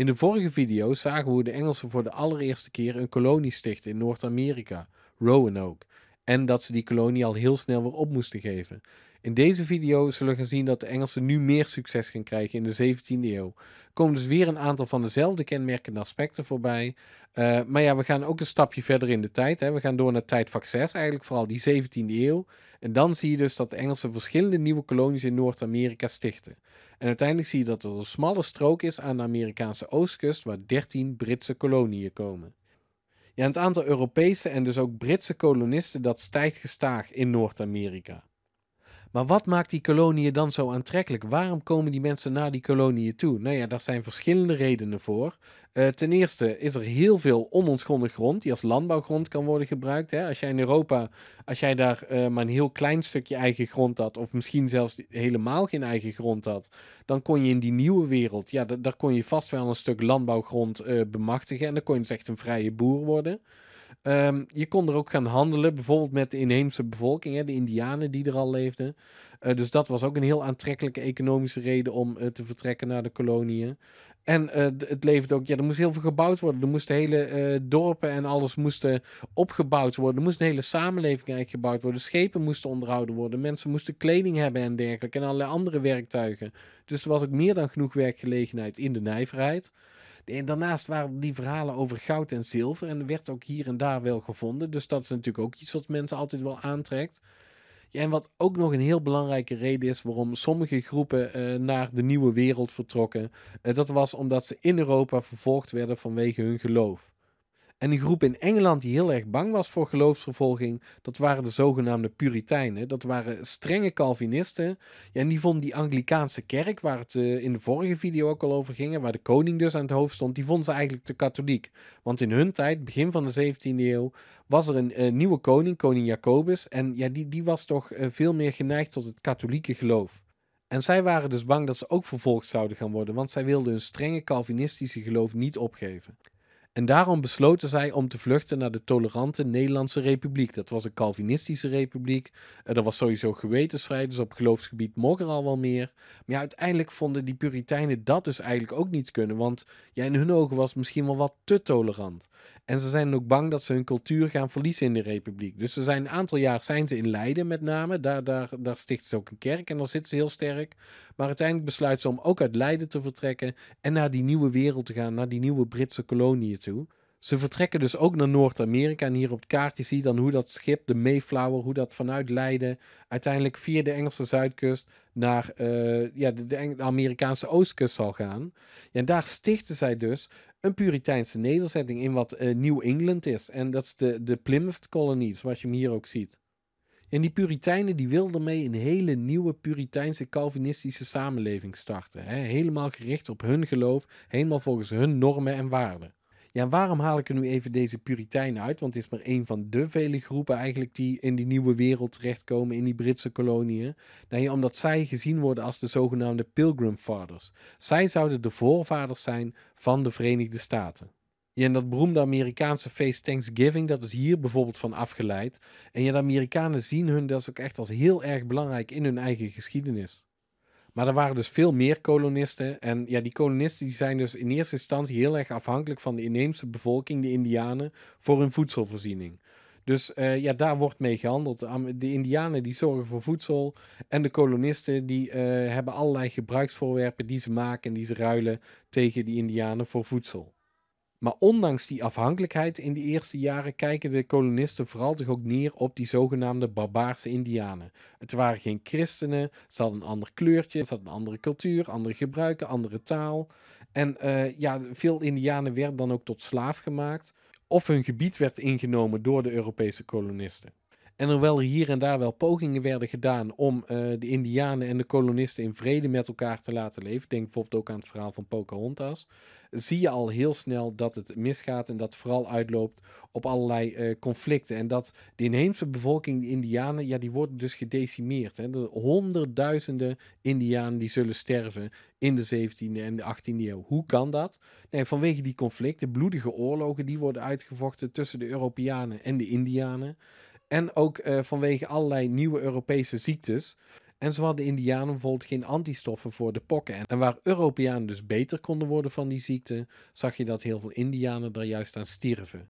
In de vorige video zagen we hoe de Engelsen voor de allereerste keer een kolonie stichten in Noord-Amerika, Roanoke en dat ze die kolonie al heel snel weer op moesten geven. In deze video zullen we gaan zien dat de Engelsen nu meer succes gaan krijgen in de 17e eeuw. Er komen dus weer een aantal van dezelfde kenmerkende aspecten voorbij. Eh, maar ja, we gaan ook een stapje verder in de tijd. Hè. We gaan door naar tijdvak 6, eigenlijk vooral die 17e eeuw. En dan zie je dus dat de Engelsen verschillende nieuwe kolonies in Noord-Amerika stichten. En uiteindelijk zie je dat er een smalle strook is aan de Amerikaanse oostkust waar 13 Britse koloniën komen. Ja, het aantal Europese en dus ook Britse kolonisten dat stijgt gestaag in Noord-Amerika. Maar wat maakt die koloniën dan zo aantrekkelijk? Waarom komen die mensen naar die koloniën toe? Nou ja, daar zijn verschillende redenen voor. Eh, ten eerste is er heel veel onontgonnen grond die als landbouwgrond kan worden gebruikt. Hè? Als jij in Europa, als jij daar eh, maar een heel klein stukje eigen grond had, of misschien zelfs helemaal geen eigen grond had, dan kon je in die nieuwe wereld, ja, daar kon je vast wel een stuk landbouwgrond eh, bemachtigen en dan kon je dus echt een vrije boer worden. Ehm, je kon er ook gaan handelen, bijvoorbeeld met de inheemse bevolking, hè, de indianen die er al leefden. Eh, dus dat was ook een heel aantrekkelijke economische reden om eh, te vertrekken naar de koloniën. En eh, het leefde ook, ja, er moest heel veel gebouwd worden. Er moesten hele dorpen en alles moesten opgebouwd worden. Er moest een hele samenleving eigenlijk gebouwd worden. Schepen moesten onderhouden worden. Mensen moesten kleding hebben en dergelijke. En allerlei andere werktuigen. Dus er was ook meer dan genoeg werkgelegenheid in de nijverheid. En daarnaast waren die verhalen over goud en zilver. En werd ook hier en daar wel gevonden. Dus dat is natuurlijk ook iets wat mensen altijd wel aantrekt. en wat ook nog een heel belangrijke reden is waarom sommige groepen eh, naar de nieuwe wereld vertrokken. Eh, dat was omdat ze in Europa vervolgd werden vanwege hun geloof. En die groep in Engeland die heel erg bang was voor geloofsvervolging, dat waren de zogenaamde Puritijnen. Dat waren strenge Calvinisten. Ja, en die vonden die Anglikaanse kerk, waar het eh, in de vorige video ook al over ging, waar de koning dus aan het hoofd stond, die vonden ze eigenlijk te katholiek. Want in hun tijd, begin van de 17e eeuw, was er een nieuwe koning, koning Jacobus. En ja, die, die was toch eh, veel meer geneigd tot het katholieke geloof. En zij waren dus bang dat ze ook vervolgd zouden gaan worden, want zij wilden hun strenge Calvinistische geloof niet opgeven. En daarom besloten zij om te vluchten naar de tolerante Nederlandse Republiek. Dat was een Calvinistische republiek. Uh, eh, dat was sowieso gewetensvrijheid, dus op geloofsgebied mocht er al wel meer. Maar ja, uiteindelijk vonden die Puritijnen dat dus eigenlijk ook niet kunnen. Want ja, in hun ogen was het misschien wel wat te tolerant. En ze zijn ook bang dat ze hun cultuur gaan verliezen in de republiek. Dus zijn een aantal jaar zijn ze in Leiden met name. Daar, daar, daar sticht ze ook een kerk en daar zitten ze heel sterk. Maar uiteindelijk besluiten ze om ook uit Leiden te vertrekken en naar die nieuwe wereld te gaan, naar die nieuwe Britse koloniën ze vertrekken dus ook naar Noord-Amerika. En hier op het kaartje zie je dan hoe dat schip, de Mayflower, hoe dat vanuit Leiden uiteindelijk via de Engelse zuidkust naar eh, ja, de, Amerikaanse oostkust zal gaan. en daar stichten zij dus een Puriteinse nederzetting in wat uh, New England is. En dat is de, de plymouth Colony zoals je hem hier ook ziet. En die Puritijnen die wilden mee een hele nieuwe Puriteinse Calvinistische samenleving starten. Hè? Helemaal gericht op hun geloof, helemaal volgens hun normen en waarden ja, waarom haal ik er nu even deze Puritijnen uit? Want het is maar één van de vele groepen eigenlijk die in die nieuwe wereld terechtkomen, in die Britse koloniën. Nee, omdat zij gezien worden als de zogenaamde Pilgrim Fathers. Zij zouden de voorvaders zijn van de Verenigde Staten. Ja, en dat beroemde Amerikaanse feest Thanksgiving, dat is hier bijvoorbeeld van afgeleid. En ja, de Amerikanen zien hun dat ook echt als heel erg belangrijk in hun eigen geschiedenis. Maar er waren dus veel meer kolonisten. En ja, die kolonisten die zijn dus in eerste instantie heel erg afhankelijk van de inheemse bevolking, de Indianen, voor hun voedselvoorziening. Dus eh, ja, daar wordt mee gehandeld. De Indianen die zorgen voor voedsel. En de kolonisten die eh, hebben allerlei gebruiksvoorwerpen die ze maken en die ze ruilen tegen die Indianen voor voedsel. Maar ondanks die afhankelijkheid in de eerste jaren kijken de kolonisten vooral toch ook neer op die zogenaamde barbaarse indianen. Het waren geen christenen, ze hadden een ander kleurtje, ze hadden een andere cultuur, andere gebruiken, andere taal. En eh, ja, veel indianen werden dan ook tot slaaf gemaakt of hun gebied werd ingenomen door de Europese kolonisten. En hoewel hier en daar wel pogingen werden gedaan om eh, de Indianen en de kolonisten in vrede met elkaar te laten leven, denk bijvoorbeeld ook aan het verhaal van Pocahontas, zie je al heel snel dat het misgaat en dat vooral uitloopt op allerlei eh, conflicten. En dat de inheemse bevolking, de Indianen, ja, die worden dus gedecimeerd. Hè. De honderdduizenden Indianen die zullen sterven in de 17e en de 18e eeuw. Hoe kan dat? vanwege die conflicten, bloedige oorlogen die worden uitgevochten tussen de Europeanen en de Indianen. En ook eh, vanwege allerlei nieuwe Europese ziektes. En zo hadden Indianen bijvoorbeeld geen antistoffen voor de pokken. En waar Europeanen dus beter konden worden van die ziekte, zag je dat heel veel Indianen daar juist aan stierven.